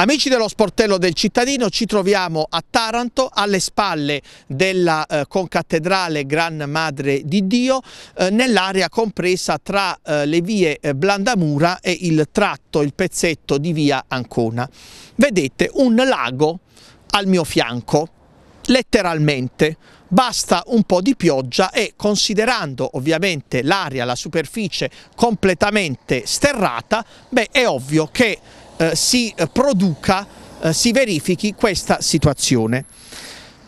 Amici dello sportello del cittadino, ci troviamo a Taranto, alle spalle della eh, concattedrale Gran Madre di Dio, eh, nell'area compresa tra eh, le vie eh, Blandamura e il tratto, il pezzetto di via Ancona. Vedete un lago al mio fianco, letteralmente. Basta un po' di pioggia e considerando ovviamente l'aria, la superficie completamente sterrata, beh è ovvio che eh, si eh, produca, eh, si verifichi questa situazione.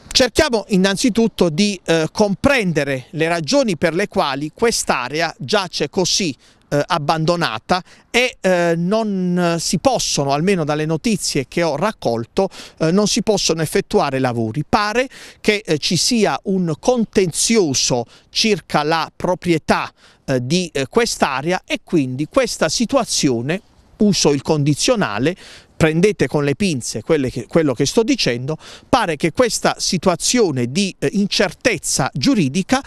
Cerchiamo innanzitutto di eh, comprendere le ragioni per le quali quest'area giace così eh, abbandonata e eh, non eh, si possono, almeno dalle notizie che ho raccolto, non si possono effettuare lavori. Pare che ci sia un contenzioso circa la proprietà di quest'area e quindi questa situazione uso il condizionale, prendete con le pinze che, quello che sto dicendo, pare che questa situazione di eh, incertezza giuridica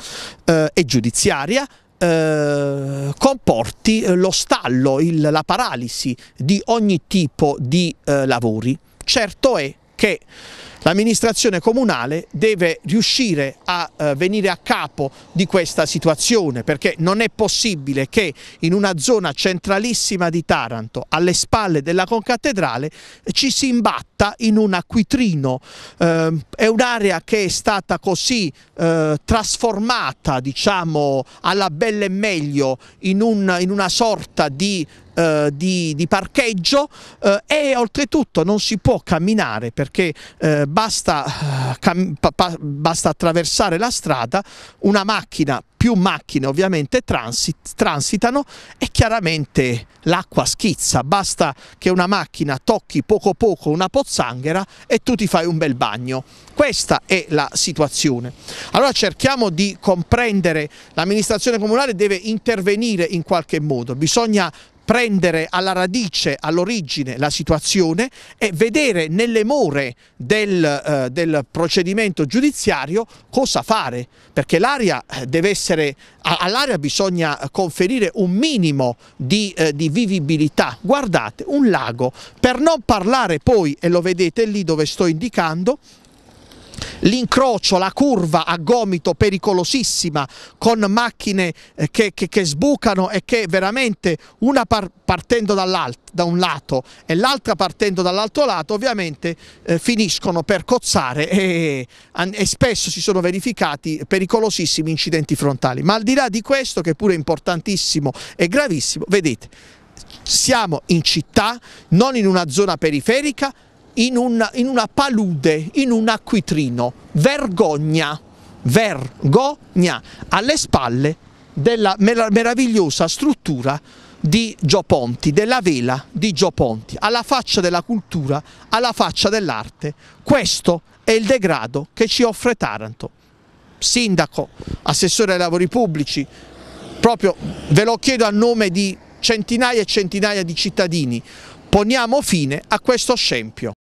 eh, e giudiziaria eh, comporti eh, lo stallo, il, la paralisi di ogni tipo di eh, lavori. Certo è che l'amministrazione comunale deve riuscire a eh, venire a capo di questa situazione perché non è possibile che in una zona centralissima di Taranto alle spalle della concattedrale ci si imbatta in un acquitrino eh, è un'area che è stata così eh, trasformata diciamo alla belle e meglio in, un, in una sorta di eh, di, di, parcheggio eh, e oltretutto non si può camminare perché eh, basta, eh, cam basta attraversare la strada, una macchina più macchine ovviamente transit, transitano e chiaramente l'acqua schizza, basta che una macchina tocchi poco poco una pozzanghera e tu ti fai un bel bagno. Questa è la situazione. Allora cerchiamo di comprendere, l'amministrazione comunale deve intervenire in qualche modo, bisogna prendere alla radice, all'origine la situazione e vedere nelle more del, eh, del procedimento giudiziario cosa fare, perché l'area eh, deve essere, all'area bisogna conferire un minimo di, eh, di vivibilità. Guardate, un lago, per non parlare poi, e lo vedete lì dove sto indicando, l'incrocio, la curva a gomito pericolosissima con macchine eh, che, che, che sbucano e che veramente una par partendo da un lato e l'altra partendo dall'altro lato ovviamente eh, finiscono per cozzare e, e spesso si sono verificati pericolosissimi incidenti frontali. Ma al di là di questo che pure è importantissimo e gravissimo, vedete, siamo in città, non in una zona periferica, in, un, in una palude, in un acquitrino. Vergogna, vergogna, alle spalle della meravigliosa struttura di Gio Ponti, della vela di Gio Ponti, alla faccia della cultura, alla faccia dell'arte. Questo è il degrado che ci offre Taranto. Sindaco, assessore ai lavori pubblici, proprio ve lo chiedo a nome di centinaia e centinaia di cittadini, poniamo fine a questo scempio.